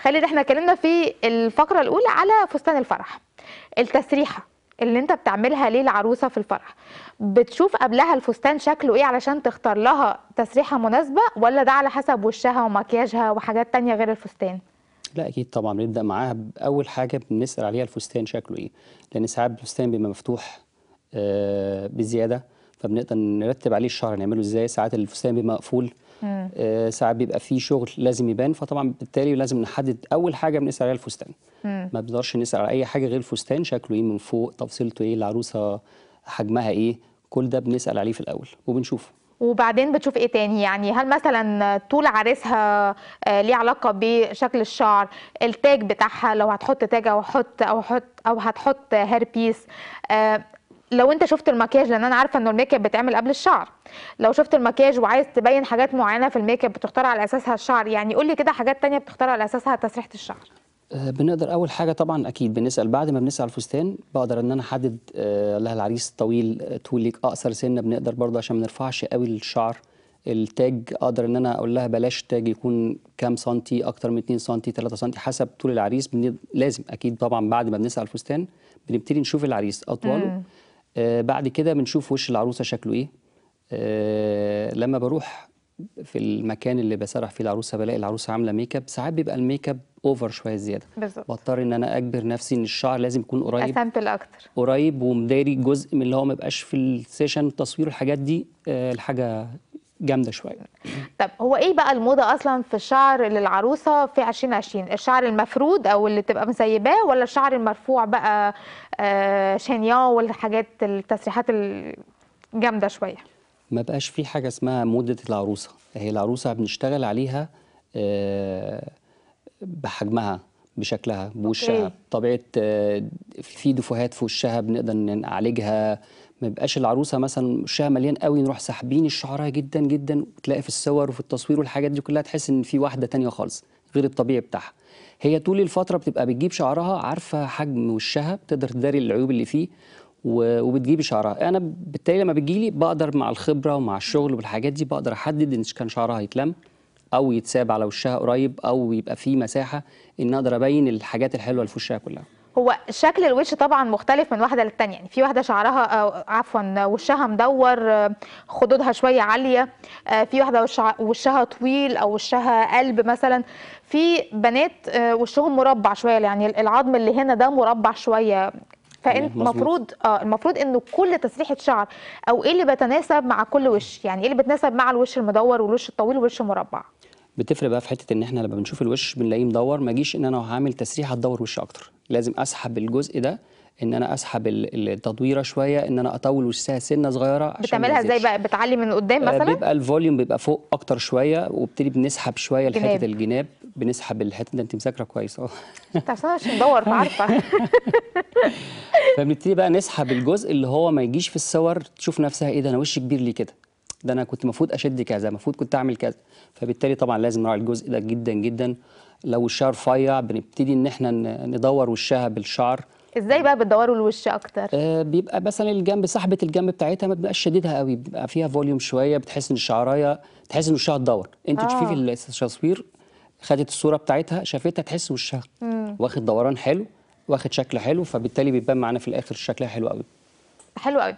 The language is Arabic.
خالد احنا اتكلمنا في الفقره الاولى على فستان الفرح التسريحه اللي انت بتعملها ليه العروسه في الفرح بتشوف قبلها الفستان شكله ايه علشان تختار لها تسريحه مناسبه ولا ده على حسب وشها ومكياجها وحاجات تانية غير الفستان لا اكيد طبعا بنبدا معاها باول حاجه بنسال عليها الفستان شكله ايه لان ساعات الفستان بيبقى مفتوح آه، بزياده فبنقدر نرتب عليه الشعر نعمله ازاي ساعات الفستان بيبقى مقفول آه، ساعات بيبقى في شغل لازم يبان فطبعا بالتالي لازم نحدد اول حاجه بنسال عليها الفستان مم. ما بنقدرش نسال على اي حاجه غير الفستان شكله ايه من فوق تفصيلته ايه العروسه حجمها ايه كل ده بنسال عليه في الاول وبنشوفه وبعدين بتشوف ايه تاني يعني هل مثلا طول عريسها آه، ليه علاقه بشكل الشعر التاج بتاعها لو هتحط تاج او حط او حط او هتحط هير بيس آه، لو انت شفت المكياج لان انا عارفه انه الميك اب بيتعمل قبل الشعر لو شفت المكياج وعايز تبين حاجات معينه في الميك اب بتختار على اساسها الشعر يعني قول لي كده حاجات تانية بتختار على اساسها تسريحه الشعر آه، بنقدر اول حاجه طبعا اكيد بنسال بعد ما بنسال الفستان بقدر ان انا احدد آه، لها العريس طويل آه، طول اقصر سنه بنقدر برضه عشان ما نرفعش قوي الشعر التاج اقدر ان انا اقول لها بلاش تاج يكون كام سنتي اكتر من 2 سنتي 3 سنتي حسب طول العريس لازم اكيد طبعا بعد ما بنسال الفستان بنبتدي نشوف العريس اطواله آه، بعد كده بنشوف وش العروسه شكله ايه آه، لما بروح في المكان اللي بسرح فيه العروسه بلاقي العروسه عامله ميك اب ساعات بيبقى الميك اب اوفر شويه زياده بالظبط بضطر ان انا اجبر نفسي ان الشعر لازم يكون قريب اسامبل اكتر قريب ومداري جزء من اللي هو ما يبقاش في السيشن تصوير الحاجات دي آه، الحاجه جامده شويه طب هو ايه بقى الموضه اصلا في الشعر للعروسه في 2020 الشعر المفرود او اللي تبقى مسيباه ولا الشعر المرفوع بقى آه، شانيو والحاجات التسريحات الجامده شويه ما بقاش في حاجه اسمها موضه العروسه هي العروسه بنشتغل عليها آه، بحجمها بشكلها بوشها طبيعه آه، في دفوهات في وشها بنقدر نعالجها ما يبقاش العروسه مثلا وشها مليان قوي نروح ساحبين شعرها جدا جدا وتلاقي في الصور وفي التصوير والحاجات دي كلها تحس ان في واحده تانية خالص غير الطبيعي بتاعها هي طول الفتره بتبقى بتجيب شعرها عارفه حجم وشها بتقدر تداري العيوب اللي فيه وبتجيب شعرها انا بالتالي لما بتجيلي بقدر مع الخبره ومع الشغل والحاجات دي بقدر احدد ان كان شعرها هيتلم او يتساب على وشها قريب او يبقى في مساحه ان اقدر ابين الحاجات الحلوه اللي في وشها كلها هو شكل الوش طبعا مختلف من واحده للتانيه يعني في واحده شعرها آه، عفوا وشها مدور آه، خدودها شويه عاليه آه، في واحده وشها طويل او وشها قلب مثلا في بنات وشهم مربع شويه يعني العظم اللي هنا ده مربع شويه فانت المفروض اه المفروض انه كل تسريحه شعر او ايه اللي بيتناسب مع كل وش يعني ايه اللي بيتناسب مع الوش المدور والوش الطويل والوش المربع بتفرق بقى في حته ان احنا لما بنشوف الوش بنلاقيه مدور ما جيش ان انا هعمل تسريح هتدور وش اكتر لازم اسحب الجزء ده ان انا اسحب التدويره شويه ان انا اطول وشها سنه صغيره عشان بتعملها ازاي بقى بتعلي من قدام آه، مثلا بيبقى الفوليوم بيبقى فوق اكتر شويه وبتدي بنسحب شويه لحته الجناب بنسحب الحته ده انت مذاكره كويس اه عشان عشان ندور عارفه فبنبتدي بقى نسحب الجزء اللي هو ما يجيش في الصور تشوف نفسها ايه ده انا وشي كبير ليه كده ده انا كنت المفروض اشد كذا المفروض كنت اعمل كذا فبالتالي طبعا لازم نراعي الجزء ده جدا جدا لو الشعر رفيع بنبتدي ان احنا ندور وشها بالشعر ازاي بقى بتدوروا الوش اكتر آه بيبقى مثلا الجنب سحبه الجنب بتاعتها ما بتبقاش شديدها قوي بيبقى فيها فوليوم شويه بتحس ان الشعرايه تحس ان وشها اتدور انت آه. تشوفي في آه. التصوير خدت الصوره بتاعتها شافتها تحس وشها واخد دوران حلو واخد شكل حلو فبالتالي بيبان معانا في الاخر شكلها حلو قوي حلو قوي